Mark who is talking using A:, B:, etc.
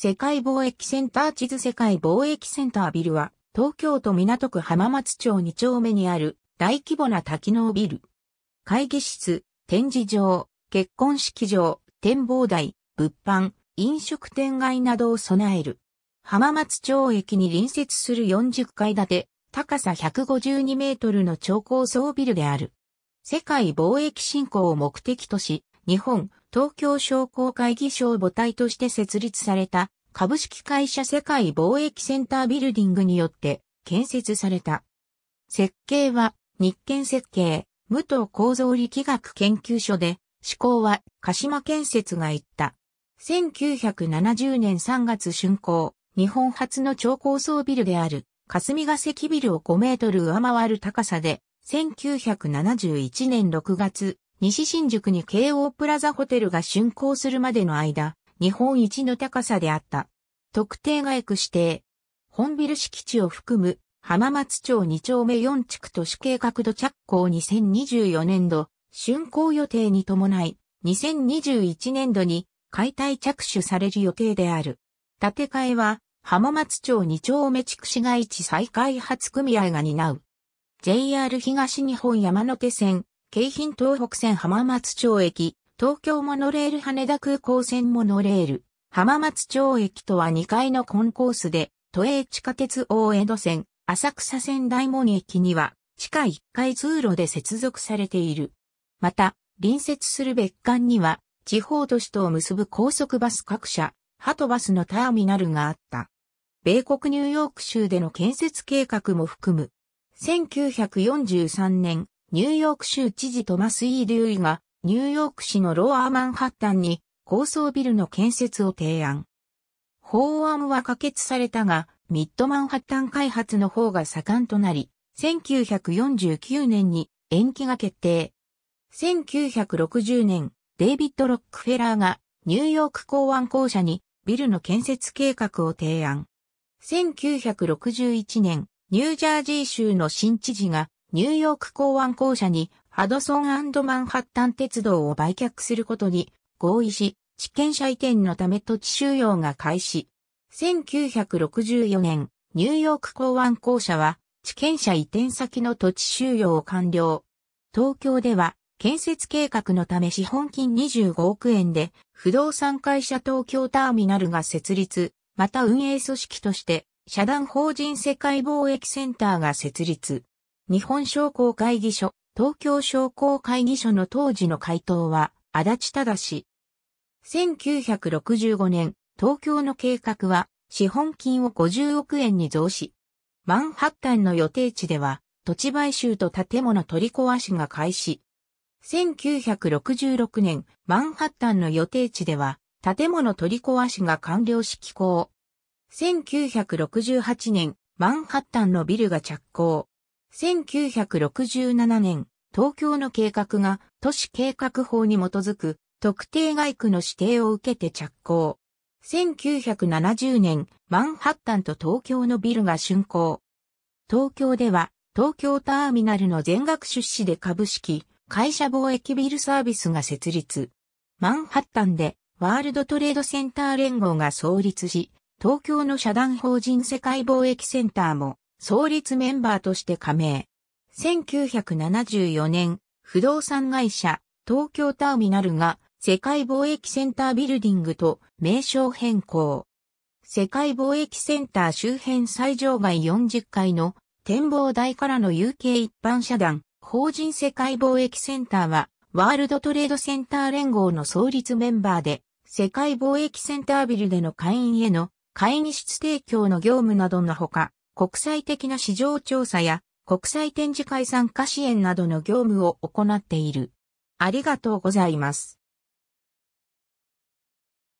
A: 世界貿易センター地図世界貿易センタービルは、東京都港区浜松町2丁目にある大規模な多機能ビル。会議室、展示場、結婚式場、展望台、物販、飲食店街などを備える。浜松町駅に隣接する40階建て、高さ152メートルの超高層ビルである。世界貿易振興を目的とし、日本、東京商工会議所を母体として設立された株式会社世界貿易センタービルディングによって建設された。設計は日建設計、武藤構造力学研究所で、施行は鹿島建設が言った。1970年3月竣工、日本初の超高層ビルである霞ヶ関ビルを5メートル上回る高さで、1971年6月、西新宿に京王プラザホテルが竣工するまでの間、日本一の高さであった。特定外区指定。本ビル敷地を含む浜松町2丁目4地区都市計画土着工2024年度、竣工予定に伴い、2021年度に解体着手される予定である。建て替えは、浜松町2丁目地区市街地再開発組合が担う。JR 東日本山手線、京浜東北線浜松町駅、東京モノレール羽田空港線モノレール、浜松町駅とは2階のコンコースで、都営地下鉄大江戸線、浅草線大門駅には、地下1階通路で接続されている。また、隣接する別館には、地方都市とを結ぶ高速バス各社、ハトバスのターミナルがあった。米国ニューヨーク州での建設計画も含む、1943年、ニューヨーク州知事トマス・イー・デューイが、ニューヨーク市のローアーマンハッタンに高層ビルの建設を提案。法案は可決されたが、ミッドマンハッタン開発の方が盛んとなり、1949年に延期が決定。1960年、デイビッド・ロックフェラーがニューヨーク港湾公社にビルの建設計画を提案。1961年、ニュージャージー州の新知事がニューヨーク港湾公社にハドソンマンハッタン鉄道を売却することに合意し、地権者移転のため土地収容が開始。1964年、ニューヨーク港湾公社は、地権者移転先の土地収容を完了。東京では、建設計画のため資本金25億円で、不動産会社東京ターミナルが設立、また運営組織として、社団法人世界貿易センターが設立。日本商工会議所、東京商工会議所の当時の回答は、足立正。1965年、東京の計画は、資本金を50億円に増し、マンハッタンの予定地では、土地買収と建物取り壊しが開始。1966年、マンハッタンの予定地では、建物取り壊しが完了し起工。1968年、マンハッタンのビルが着工。1967年、東京の計画が都市計画法に基づく特定外区の指定を受けて着工。1970年、マンハッタンと東京のビルが竣工。東京では、東京ターミナルの全額出資で株式、会社貿易ビルサービスが設立。マンハッタンで、ワールドトレードセンター連合が創立し、東京の社団法人世界貿易センターも創立メンバーとして加盟。1974年、不動産会社、東京ターミナルが、世界貿易センタービルディングと名称変更。世界貿易センター周辺最上階40階の展望台からの有形一般社団、法人世界貿易センターは、ワールドトレードセンター連合の創立メンバーで、世界貿易センタービルでの会員への会議室提供の業務などのほか、国際的な市場調査や国際展示会参加支援などの業務を行っている。ありがとうございます。